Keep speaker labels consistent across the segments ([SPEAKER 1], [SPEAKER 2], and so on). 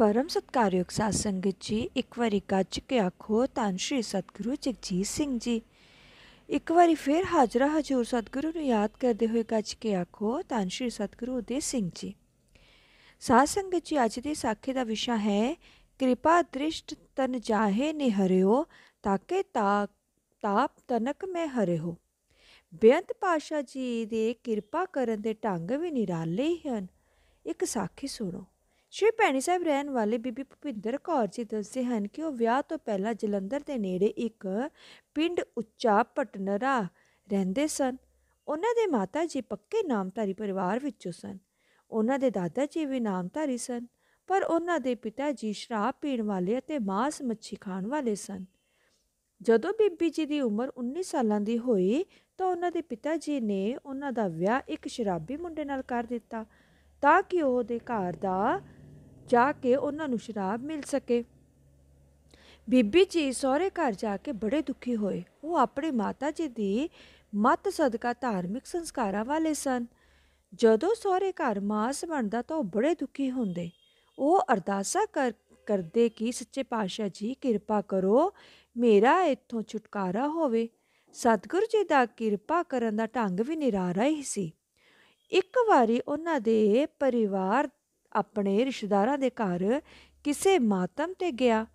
[SPEAKER 1] ਪਰਮ ਸਤਕਾਰਯੋਗ ਸਾਧ ਸੰਗਤ ਜੀ ਇੱਕ ਵਾਰੀ ਕੱਚ ਕੇ ਆਖੋ ਤਾਂ ਸ਼੍ਰੀ ਸਤਗੁਰੂ ਜਗਜੀਤ ਸਿੰਘ ਜੀ ਇੱਕ ਵਾਰੀ ਫਿਰ ਹਾਜ਼ਰਾ ਹਜ਼ੂਰ ਸਤਗੁਰੂ ਨੂੰ ਯਾਦ ਕਰਦੇ ਹੋਏ ਕੱਚ ਕੇ ਆਖੋ ਤਾਂ ਸ਼੍ਰੀ ਸਤਗੁਰੂ ਦੇ ਸਿੰਘ ਜੀ ਸਾਧ ਸੰਗਤ ਜੀ ਅੱਜ ਦੇ ਸਾਖੇ ਦਾ ਵਿਸ਼ਾ ਹੈ ਕਿਰਪਾ ਦ੍ਰਿਸ਼ਟ ਤਨ ਜਾਹੇ ਨਿਹਰਿਓ ਤਾਕੇ ਤਾ ਤਾਪ ਤਨਕ ਮੈਂ ਹਰੇ ਹੋ ਬੇਅੰਤ ਪਾਸ਼ਾ ਜੀ ਦੇ ਕਿਰਪਾ ਕਰਨ ਦੇ ਢੰਗ ਵੀ ਨਿਰਾਲੇ ਹਨ ਇੱਕ ਸਾਖੀ ਸੁਣੋ ਸ਼੍ਰੀ ਪੈਣੀ ਸਾਹਿਬ ਰਹਿਣ ਵਾਲੇ ਬੀਬੀ ਭੁਪਿੰਦਰ ਕੌਰ ਜੀ ਦੱਸਦੇ ਹਨ ਕਿ ਉਹ ਵਿਆਹ ਤੋਂ ਪਹਿਲਾਂ ਜਲੰਧਰ ਦੇ ਨੇੜੇ ਇੱਕ ਪਿੰਡ ਉੱਚਾ ਪਟਨਰਾ ਰਹਿੰਦੇ ਸਨ ਉਹਨਾਂ ਦੇ ਮਾਤਾ ਜੀ ਪੱਕੇ ਨਾਮਧਾਰੀ ਪਰਿਵਾਰ ਵਿੱਚੋਂ ਸਨ ਉਹਨਾਂ ਦੇ ਦਾਦਾ ਜੀ ਵੀ ਨਾਮਧਾਰੀ ਸਨ ਪਰ ਉਹਨਾਂ ਦੇ ਪਿਤਾ ਜੀ ਸ਼ਰਾਬ ਪੀਣ ਵਾਲੇ ਅਤੇ ਮਾਸ ਮੱਛੀ ਖਾਣ ਵਾਲੇ ਸਨ ਜਦੋਂ ਬੀਬੀ ਜੀ ਦੀ ਉਮਰ 19 ਸਾਲਾਂ ਦੀ ਹੋਈ ਤਾਂ ਉਹਨਾਂ ਦੇ ਪਿਤਾ ਜੀ ਨੇ ਉਹਨਾਂ ਦਾ ਵਿਆਹ ਇੱਕ ਸ਼ਰਾਬੀ ਮੁੰਡੇ ਨਾਲ ਕਰ ਦਿੱਤਾ ਤਾਂ ਕਿ ਉਹ ਦੇ ਘਰ ਦਾ ਜਾ ਕੇ ਉਹਨਾਂ ਨੂੰ ਸ਼ਰਾਬ ਮਿਲ ਸਕੇ ਬੀਬੀ ਜੀ ਸਹੁਰੇ ਘਰ ਜਾ ਕੇ ਬੜੇ ਦੁਖੀ ਹੋਏ ਉਹ ਆਪਣੇ ਮਾਤਾ ਜੀ ਦੀ ਮਤ ਸਦਕਾ ਧਾਰਮਿਕ ਸੰਸਕਾਰਾਂ ਵਾਲੇ ਸਨ ਜਦੋਂ ਸਹੁਰੇ ਘਰ ਮਾਸ ਬਣਦਾ ਤਾਂ ਉਹ ਬੜੇ ਦੁਖੀ ਹੁੰਦੇ ਉਹ ਅਰਦਾਸਾ ਕਰ ਕਰਦੇ ਕਿ ਸੱਚੇ ਪਾਤਸ਼ਾਹ ਜੀ ਕਿਰਪਾ ਕਰੋ ਮੇਰਾ ਇੱਥੋਂ ਛੁਟਕਾਰਾ ਹੋਵੇ ਸਤਗੁਰੂ ਜੀ ਦਾ ਕਿਰਪਾ ਕਰਨ ਦਾ ਢੰਗ ਵੀ ਨਿਰਾਰਾ ਹੀ ਸੀ ਇੱਕ ਵਾਰੀ ਉਹਨਾਂ ਦੇ ਪਰਿਵਾਰ ਆਪਣੇ ਰਿਸ਼ਤੇਦਾਰਾਂ ਦੇ ਘਰ ਕਿਸੇ ਮਾਤਮ ਤੇ ਗਿਆ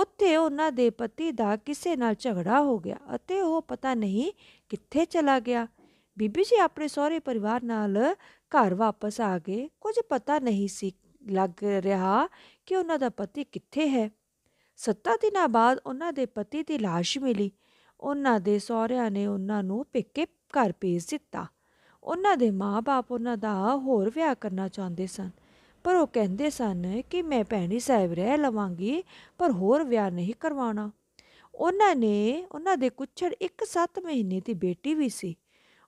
[SPEAKER 1] ਉੱਥੇ ਉਹਨਾਂ ਦੇ ਪਤੀ ਦਾ ਕਿਸੇ ਨਾਲ ਝਗੜਾ ਹੋ ਗਿਆ ਅਤੇ ਉਹ ਪਤਾ ਨਹੀਂ ਕਿੱਥੇ ਚਲਾ ਗਿਆ ਬੀਬੀ ਜੀ ਆਪਣੇ ਸਹੁਰੇ ਪਰਿਵਾਰ ਨਾਲ ਘਰ ਵਾਪਸ ਆ ਗਏ ਕੁਝ ਪਤਾ ਨਹੀਂ ਸੀ ਲੱਗ ਰਿਹਾ ਕਿ ਉਹਨਾਂ ਦਾ ਪਤੀ ਕਿੱਥੇ ਹੈ 7 ਦਿਨਾਂ ਬਾਅਦ ਉਹਨਾਂ ਦੇ ਪਤੀ ਦੀ লাশ ਮਿਲੀ ਉਹਨਾਂ ਦੇ ਸਹੁਰਿਆਂ ਨੇ ਉਹਨਾਂ ਨੂੰ ਪੇਕੇ ਘਰ ਭੇਜ ਦਿੱਤਾ ਉਹਨਾਂ ਦੇ ਮਾਪੇ ਉਹਨਾਂ ਦਾ ਹੋਰ ਵਿਆਹ ਕਰਨਾ ਚਾਹੁੰਦੇ ਸਨ ਪਰ ਉਹ ਕਹਿੰਦੇ ਸਨ ਕਿ ਮੈਂ ਭੈਣੀ ਸਾਹਿਬ ਰਹਿ ਲਵਾਂਗੀ ਪਰ ਹੋਰ ਵਿਆਹ ਨਹੀਂ ਕਰਵਾਉਣਾ ਉਹਨਾਂ ਨੇ ਉਹਨਾਂ ਦੇ ਕੁਛੜ ਇੱਕ 7 ਮਹੀਨੇ ਦੀ ਬੇਟੀ ਵੀ ਸੀ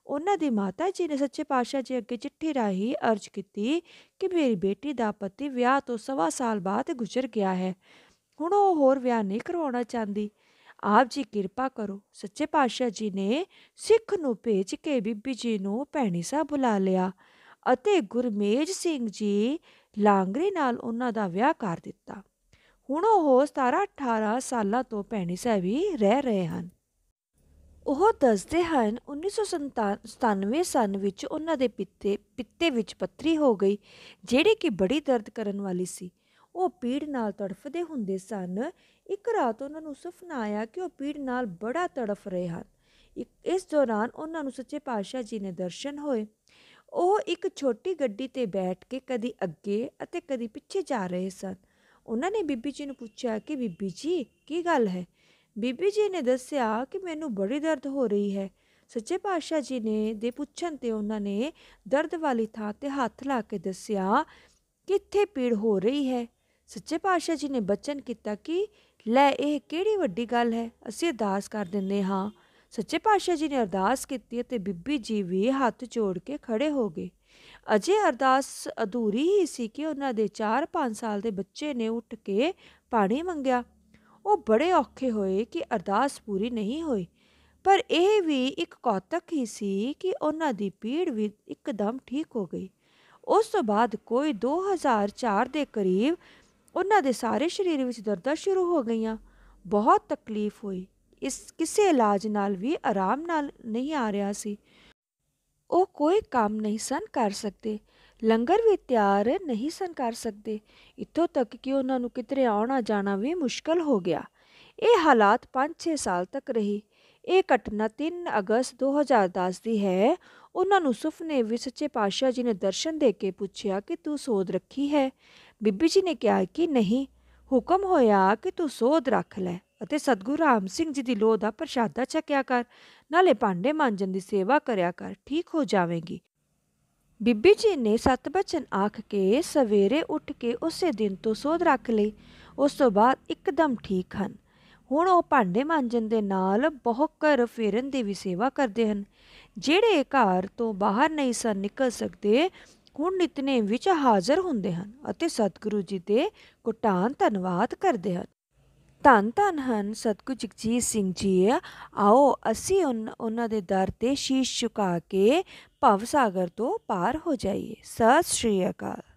[SPEAKER 1] ਉਹਨਾਂ ਦੀ ਮਾਤਾ ਜੀ ਨੇ ਸੱਚੇ ਪਾਤਸ਼ਾਹ ਜੀ ਅੱਗੇ ਚਿੱਠੀ ਰਾਹੀਂ ਅਰਜ਼ ਕੀਤੀ ਕਿ ਮੇਰੀ ਬੇਟੀ ਦਾ ਪਤੀ ਵਿਆਹ ਤੋਂ ਸਵਾ ਸਾਲ ਬਾਅਦ ਗੁਜ਼ਰ ਗਿਆ ਹੈ ਹੁਣ ਉਹ ਹੋਰ ਵਿਆਹ ਨਹੀਂ ਕਰਵਾਉਣਾ ਚਾਹੁੰਦੀ ਆਪ ਜੀ ਕਿਰਪਾ ਕਰੋ ਸੱਚੇ ਪਾਤਸ਼ਾਹ ਜੀ ਨੇ ਸਿੱਖ ਨੂੰ ਭੇਜ ਕੇ ਬੀਬੀ ਜੀ ਨੂੰ ਭੈਣੀ ਸਾਹਿਬ ਬੁਲਾ ਲਿਆ ਅਤੇ ਗੁਰਮੇਜ ਸਿੰਘ ਜੀ ਲਾਂਗਰੇ ਨਾਲ ਉਹਨਾਂ ਦਾ ਵਿਆਹ ਕਰ ਦਿੱਤਾ ਹੁਣ ਉਹ 17-18 ਸਾਲਾਂ ਤੋਂ ਭੈਣੀ ਸਹਿਬੀ ਰਹਿ ਰਹੇ ਹਨ ਉਹ ਦੱਸਦੇ ਹਨ 1997 ਸਨ ਵਿੱਚ ਉਹਨਾਂ ਦੇ ਪਿੱਤੇ ਪਿੱਤੇ ਵਿੱਚ ਪੱਥਰੀ ਹੋ ਗਈ ਜਿਹੜੀ ਕਿ ਬੜੀ ਦਰਦ ਕਰਨ ਵਾਲੀ ਸੀ ਉਹ ਪੀੜ ਨਾਲ ਤੜਫਦੇ ਹੁੰਦੇ ਸਨ ਇੱਕ ਰਾਤ ਉਹਨਾਂ ਨੂੰ ਸੁਪਨਾ ਆਇਆ ਕਿ ਉਹ ਪੀੜ ਨਾਲ ਬੜਾ ਤੜਫ ਰਹੇ ਹਨ ਇਸ ਦੌਰਾਨ ਉਹਨਾਂ ਨੂੰ ਸੱਚੇ ਪਾਤਸ਼ਾਹ ਜੀ ਨੇ ਦਰਸ਼ਨ ਹੋਏ ਉਹ ਇੱਕ ਛੋਟੀ ਗੱਡੀ ਤੇ ਬੈਠ ਕੇ ਕਦੀ ਅੱਗੇ ਅਤੇ ਕਦੀ ਪਿੱਛੇ ਜਾ ਰਹੇ ਸਨ ਉਹਨਾਂ ਨੇ ਬੀਬੀ ਜੀ ਨੂੰ ਪੁੱਛਿਆ ਕਿ ਬੀਬੀ ਜੀ ਕੀ ਗੱਲ ਹੈ ਬੀਬੀ ਜੀ ਨੇ ਦੱਸਿਆ ਕਿ ਮੈਨੂੰ ਬੜੀ ਦਰਦ ਹੋ ਰਹੀ ਹੈ ਸੱਚੇ ਪਾਤਸ਼ਾਹ ਜੀ ਨੇ ਦੇ ਪੁੱਛਣ ਤੇ ਉਹਨਾਂ ਨੇ ਦਰਦ ਵਾਲੀ ਥਾਂ ਤੇ ਹੱਥ ਲਾ ਕੇ ਦੱਸਿਆ ਕਿੱਥੇ ਪੀੜ ਹੋ ਰਹੀ ਹੈ ਸੱਚੇ ਪਾਤਸ਼ਾਹ ਜੀ ਨੇ ਬਚਨ ਕੀਤਾ ਕਿ ਲੈ ਇਹ ਕਿਹੜੀ ਵੱਡੀ ਗੱਲ ਹੈ ਅਸੀਂ ਅਰਦਾਸ ਕਰ ਦਿੰਨੇ ਹਾਂ ਸੱਚੇ ਪਾਤਸ਼ਾਹ ਜੀ ਨੇ ਅਰਦਾਸ ਕੀਤੀ ਤੇ ਬੀਬੀ ਜੀ ਵੀ ਹੱਥ ਜੋੜ ਕੇ ਖੜੇ ਹੋ ਗਏ ਅਜੇ ਅਰਦਾਸ ਅਧੂਰੀ ਹੀ ਸੀ ਕਿ ਉਹਨਾਂ ਦੇ 4-5 ਸਾਲ ਦੇ ਬੱਚੇ ਨੇ ਉੱਠ ਕੇ ਪਾਣੀ ਮੰਗਿਆ ਉਹ ਬੜੇ ਔਖੇ ਹੋਏ ਕਿ ਅਰਦਾਸ ਪੂਰੀ ਨਹੀਂ ਹੋਈ ਪਰ ਇਹ ਵੀ ਇੱਕ ਕੌਤਕ ਹੀ ਸੀ ਕਿ ਉਹਨਾਂ ਦੀ ਪੀੜ ਵੀ ਇੱਕਦਮ ਠੀਕ ਹੋ ਗਈ ਉਸ ਤੋਂ ਬਾਅਦ ਕੋਈ 2004 ਦੇ ਕਰੀਬ ਉਹਨਾਂ ਦੇ ਸਾਰੇ ਸਰੀਰ ਵਿੱਚ ਦਰਦਾਂ ਸ਼ੁਰੂ ਹੋ ਗਈਆਂ ਬਹੁਤ ਤਕਲੀਫ ਹੋਈ ਇਸ ਕਿਸੇ ਇਲਾਜ ਨਾਲ ਵੀ ਆਰਾਮ ਨਾਲ ਨਹੀਂ ਆ ਰਿਹਾ ਸੀ ਉਹ ਕੋਈ ਕੰਮ ਨਹੀਂ ਸਨ ਕਰ ਸਕਦੇ ਲੰਗਰ ਵੀ ਤਿਆਰ ਨਹੀਂ ਸਨ ਕਰ ਸਕਦੇ ਇੱਥੋਂ ਤੱਕ ਕਿ ਉਹਨਾਂ ਨੂੰ ਕਿਤੇ ਆਉਣਾ ਜਾਣਾ ਵੀ ਮੁਸ਼ਕਲ ਹੋ ਗਿਆ ਇਹ ਹਾਲਾਤ 5-6 ਸਾਲ ਤੱਕ ਰਹੀ ਇਹ ਘਟਨਾ 3 ਅਗਸਤ 2010 ਦੀ ਹੈ ਉਹਨਾਂ ਨੂੰ ਸੁਪਨੇ ਵਿੱਚ ਸੱਚੇ ਪਾਤਸ਼ਾਹ ਜੀ ਨੇ ਦਰਸ਼ਨ ਦੇ ਕੇ ਪੁੱਛਿਆ ਕਿ ਤੂੰ ਸੋਧ ਰੱਖੀ ਹੈ ਬੀਬੀ ਜੀ ਨੇ ਕਿਹਾ ਕਿ ਨਹੀਂ ਹੁਕਮ ਹੋਇਆ ਕਿ ਤੂੰ ਸੋਧ ਰੱਖ ਲੈ ਅਤੇ ਸਤਗੁਰੂ ਰਾਮ ਸਿੰਘ ਜੀ ਦੀ ਲੋਹ ਦਾ ਪ੍ਰਸ਼ਾਦਾ ਚੱਕਿਆ ਕਰ ਨਾਲੇ ਭਾਂਡੇ ਮਾਂਜਣ ਦੀ ਸੇਵਾ ਕਰਿਆ ਕਰ ਠੀਕ ਹੋ ਜਾਵੇਂਗੀ ਬੀਬੀ ਜੀ ਨੇ ਸਤ ਬਚਨ ਆਖ ਕੇ ਸਵੇਰੇ ਉੱਠ ਕੇ ਉਸੇ ਦਿਨ ਤੋਂ ਸੋਧ ਰੱਖ ਲਈ ਉਸ ਤੋਂ ਬਾਅਦ ਇੱਕਦਮ ਠੀਕ ਹਨ ਹੁਣ ਉਹ ਭਾਂਡੇ ਮਾਂਜਣ ਦੇ ਨਾਲ ਬਹੁਤ ਘਰ ਫੇਰਨ ਦੀ ਵੀ ਸੇਵਾ ਕਰਦੇ ਹਨ ਜਿਹੜੇ ਘਰ ਤੋਂ ਬਾਹਰ ਨਹੀਂ ਸਨ ਨਿਕਲ ਸਕਦੇ ਹੁਣ ਇਤਨੇ ਵਿੱਚ ਹਾਜ਼ਰ ਹੁੰਦੇ ਹਨ ਅਤੇ ਸਤਿਗੁਰੂ ਜੀ ਦੇ ਕੋਟਾਂ ਧੰਨਵਾਦ ਕਰਦੇ ਹਨ ਧੰਨ ਧੰਨ ਹਨ ਸਤਗੁਰੂ ਜਗਜੀਤ ਸਿੰਘ ਜੀ ਆਓ ਅਸੀਂ ਉਹਨਾਂ ਦੇ ਦਰ ਤੇ ਸ਼ੀਸ਼ ਝੁਕਾ ਕੇ ਭਵ ਸਾਗਰ ਤੋਂ ਪਾਰ ਹੋ ਜਾਈਏ ਸਤਿ ਸ਼੍ਰੀ ਅਕਾਲ